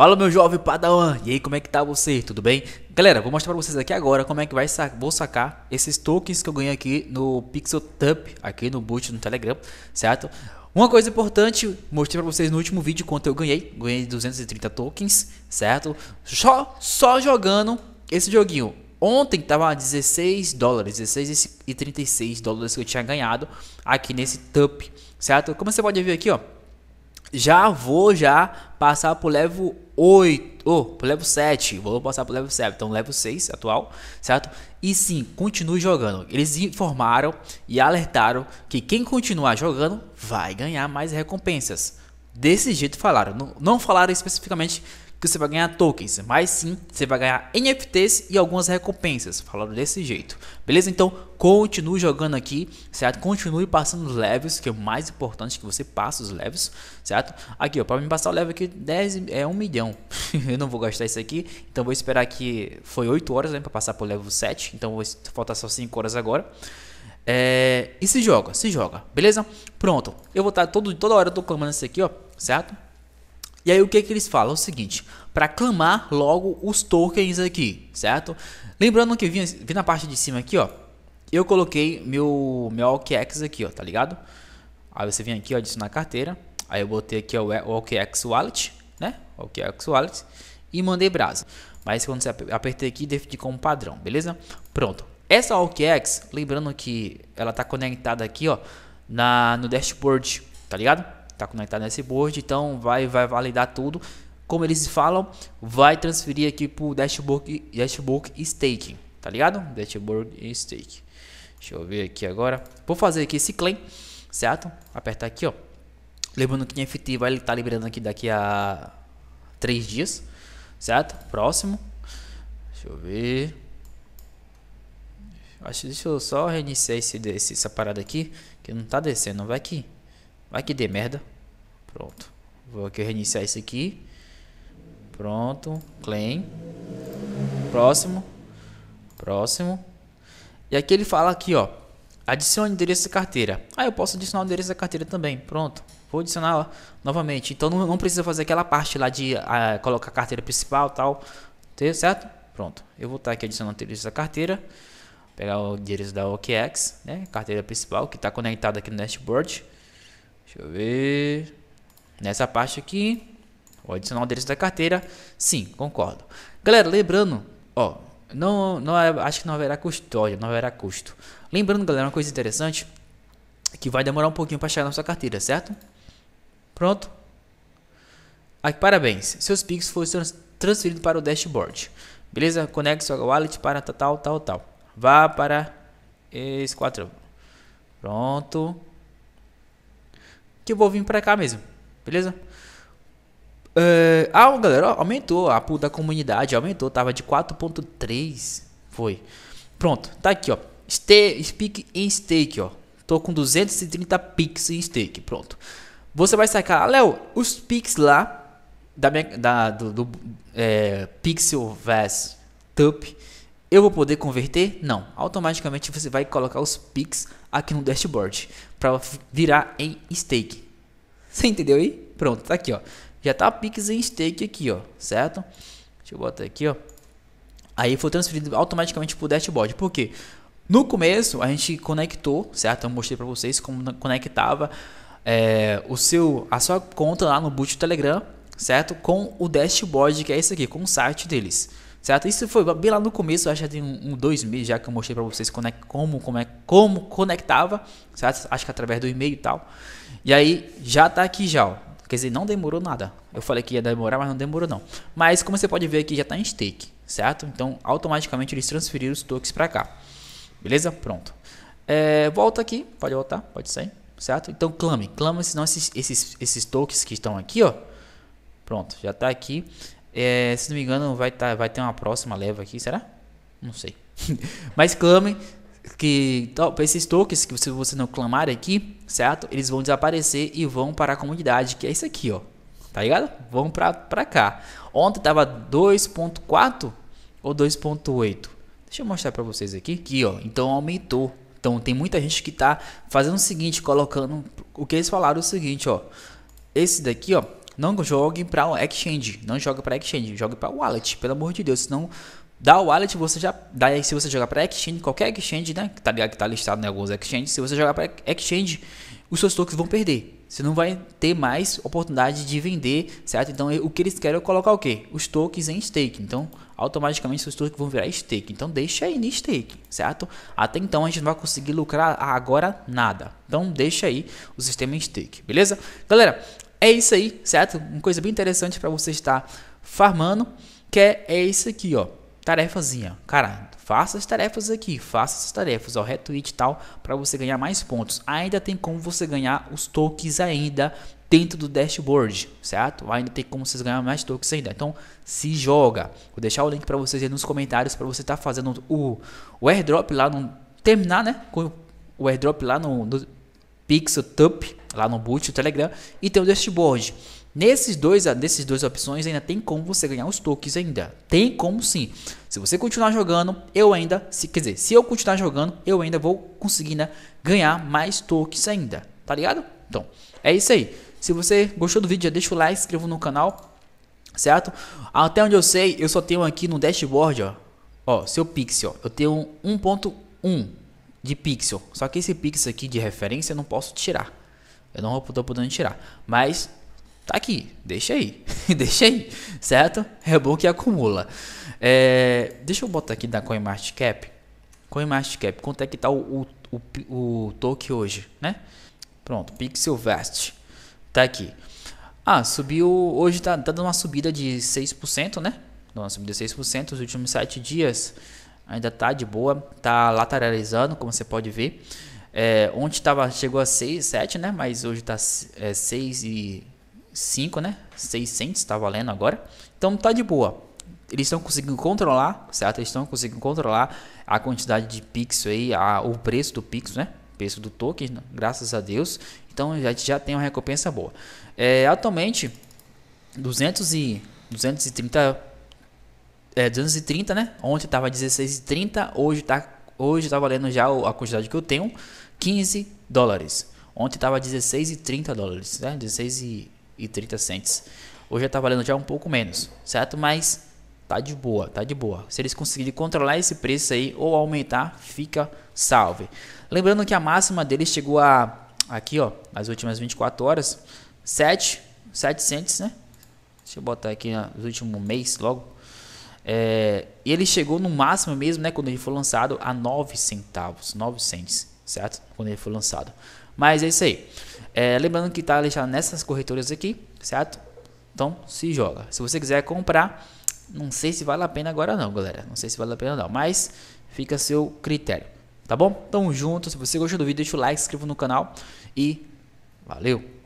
Fala meu jovem padawan, e aí como é que tá você, tudo bem? Galera, vou mostrar pra vocês aqui agora como é que vai sa vou sacar esses tokens que eu ganhei aqui no Pixel Tup, aqui no boot no Telegram, certo? Uma coisa importante, mostrei pra vocês no último vídeo quanto eu ganhei, ganhei 230 tokens, certo? Só, só jogando esse joguinho, Ontem tava 16 dólares, 16 e 36 dólares que eu tinha ganhado aqui nesse TUP, certo? Como você pode ver aqui, ó, já vou já passar pro level 8, ou oh, pro level 7, vou passar pro level 7, então level 6 atual, certo? E sim, continue jogando. Eles informaram e alertaram que quem continuar jogando vai ganhar mais recompensas. Desse jeito falaram, não, não falaram especificamente que você vai ganhar tokens, mas sim você vai ganhar NFTs e algumas recompensas, falando desse jeito. Beleza? Então continue jogando aqui, certo? Continue passando os levels, que é o mais importante que você passe os levels, certo? Aqui, ó, para me passar o level aqui 10 é 1 milhão. eu não vou gastar isso aqui, então vou esperar que foi 8 horas, né, para passar por level 7, então vou faltar só 5 horas agora. É, e se joga, se joga, beleza? Pronto, eu vou estar tá todo, toda hora eu tô clamando isso aqui, ó, certo? E aí o que, que eles falam? É o seguinte, para clamar logo os tokens aqui, certo? Lembrando que vim, vim na parte de cima aqui, ó. Eu coloquei meu, meu OKX aqui, ó, tá ligado? Aí você vem aqui, ó, adicionar carteira. Aí eu botei aqui ó, o OKX Wallet, né? OKX Wallet. E mandei brasa. Mas quando você apertei aqui, defini como padrão, beleza? Pronto. Essa OKX, lembrando que ela tá conectada aqui, ó, na, no dashboard, tá ligado? está conectado nesse board, então vai, vai validar tudo. Como eles falam, vai transferir aqui para o dashboard, dashboard Staking, tá ligado? Dashboard Stake. Deixa eu ver aqui agora. Vou fazer aqui esse claim, certo? Apertar aqui, ó. Lembrando que NFT vai estar tá liberando aqui daqui a três dias, certo? Próximo. Deixa eu ver. Acho, deixa eu só reiniciar esse, esse, essa parada aqui, que não tá descendo, vai aqui. Vai que dê merda. Pronto. Vou aqui reiniciar isso aqui. Pronto. Claim. Próximo. Próximo. E aqui ele fala aqui, ó. Adicione endereço da carteira. Ah, eu posso adicionar o endereço da carteira também. Pronto. Vou adicionar ó, novamente. Então não, não, precisa fazer aquela parte lá de ah, colocar a carteira principal tal. Certo? Pronto. Eu vou estar tá aqui adicionando o endereço da carteira. Pegar o endereço da OKX, né? Carteira principal que está conectada aqui no dashboard. Deixa eu ver. Nessa parte aqui, o adicional endereço da carteira. Sim, concordo. Galera, lembrando, ó, não, não é, acho que não haverá custódia, não haverá custo. Lembrando, galera, uma coisa interessante que vai demorar um pouquinho para chegar na sua carteira, certo? Pronto. Aqui, parabéns. Seus Pix foram transferidos para o dashboard. Beleza? Conecte sua wallet para tal, tal, tal. Vá para esse 4. Pronto que eu vou vir pra cá mesmo, beleza? Uh, ah, galera, aumentou a pool da comunidade, aumentou, tava de 4.3, foi. Pronto, tá aqui, ó. Stay, speak em stake, ó. Tô com 230 pix em stake, pronto. Você vai sacar, ah, Léo, os pix lá da minha, da, do, do é, eh, Pixel vs Tup eu vou poder converter? Não. Automaticamente você vai colocar os PIX aqui no dashboard para virar em stake. Você entendeu aí? Pronto, tá aqui, ó. Já tá PIX em stake aqui, ó, certo? Deixa eu botar aqui, ó. Aí foi transferido automaticamente pro dashboard. Por quê? No começo a gente conectou, certo? Eu mostrei para vocês como conectava é, o seu a sua conta lá no boot do Telegram, certo? Com o dashboard que é esse aqui, com o site deles certo? Isso foi bem lá no começo, acho que tem um, um dois meses já que eu mostrei para vocês como, é, como, como, é, como conectava, certo? Acho que através do e-mail e tal. E aí já tá aqui já, ó. Quer dizer, não demorou nada. Eu falei que ia demorar, mas não demorou não. Mas como você pode ver aqui, já tá em stake, certo? Então automaticamente eles transferiram os tokens para cá. Beleza? Pronto. É, volta aqui, pode voltar, pode sair, certo? Então clame, clame senão esses, esses, esses tokens que estão aqui, ó. Pronto, já tá aqui. É, se não me engano, vai, tá, vai ter uma próxima leva aqui, será? Não sei. Mas clame que esses tokens que se você não clamar aqui, certo? Eles vão desaparecer e vão para a comunidade, que é isso aqui, ó. Tá ligado? Vão para pra cá. Ontem tava 2.4 ou 2.8. Deixa eu mostrar para vocês aqui. Aqui, ó. Então aumentou. Então tem muita gente que tá fazendo o seguinte, colocando o que eles falaram é o seguinte, ó. Esse daqui, ó, não jogue para exchange, não joga para exchange, jogue para wallet, pelo amor de Deus, senão da wallet você já daí se você jogar para exchange, qualquer exchange, né, que tá ligado que tá listado em alguns exchanges, se você jogar para exchange, os seus tokens vão perder. Você não vai ter mais oportunidade de vender, certo? Então o que eles querem é colocar o quê? Os tokens em stake. Então, automaticamente seus tokens vão virar stake. Então deixa aí no stake, certo? Até então a gente não vai conseguir lucrar agora nada. Então deixa aí o sistema em stake, beleza? Galera, é isso aí, certo? Uma coisa bem interessante para você estar farmando, que é, é isso aqui, ó. Tarefazinha. Cara, faça as tarefas aqui, faça as tarefas, ó, retweet e tal, para você ganhar mais pontos. Ainda tem como você ganhar os tokens ainda dentro do dashboard, certo? Ainda tem como vocês ganhar mais tokens ainda. Então, se joga. Vou deixar o link para vocês aí nos comentários para você estar tá fazendo o, o airdrop lá no terminar, né? Com o airdrop lá no, no PixelTup lá no boot, no Telegram, e tem o dashboard. Nesses dois, nesses duas opções ainda tem como você ganhar os tokens ainda. Tem como sim. Se você continuar jogando, eu ainda, se, quer dizer, se eu continuar jogando, eu ainda vou conseguir né, ganhar mais tokens ainda. Tá ligado? Então, é isso aí. Se você gostou do vídeo, já deixa o like, se inscreva no canal, certo? Até onde eu sei, eu só tenho aqui no dashboard, ó, ó, seu pixel, ó, eu tenho 1.1 de pixel. Só que esse pixel aqui de referência eu não posso tirar. Eu não estou podendo tirar. Mas tá aqui, deixa aí, deixa aí, certo? É bom que acumula. É, deixa eu botar aqui da CoinMarketCap. CoinMarketCap, quanto é que tá o, o, o, o token hoje, né? Pronto, PixelVest, tá aqui. Ah, subiu, hoje tá, tá dando uma subida de 6%, né? Dando uma subida de 6% nos últimos 7 dias ainda está de boa, está lateralizando, como você pode ver. É, ontem tava, chegou a 6, 7, né? Mas hoje está é, 6 e 5, né? 600 está valendo agora. Então tá de boa. Eles estão conseguindo controlar, certo? Eles estão conseguindo controlar a quantidade de pixel aí, a, o preço do pixel, né? Preço do token, graças a Deus. Então já, já tem uma recompensa boa. É, atualmente, 200 e 230 é, 230, né? Ontem estava 16,30, hoje tá, hoje tá valendo já a quantidade que eu tenho, 15 dólares. Ontem estava 16,30 dólares, né? 30 cents. Hoje já tá valendo já um pouco menos, certo? Mas tá de boa, tá de boa. Se eles conseguirem controlar esse preço aí ou aumentar, fica salve. Lembrando que a máxima dele chegou a aqui, ó, nas últimas 24 horas, 7, 700, né? Deixa eu botar aqui ó, nos últimos mês logo. É, ele chegou no máximo mesmo, né, quando ele foi lançado, a 9 centavos, 9 cents, certo? Quando ele foi lançado. Mas é isso aí. É, lembrando que está deixado nessas corretoras aqui, certo? Então se joga. Se você quiser comprar, não sei se vale a pena agora não, galera. Não sei se vale a pena não, mas fica a seu critério, tá bom? Tamo junto. Se você gostou do vídeo, deixa o like, se inscreva no canal e valeu!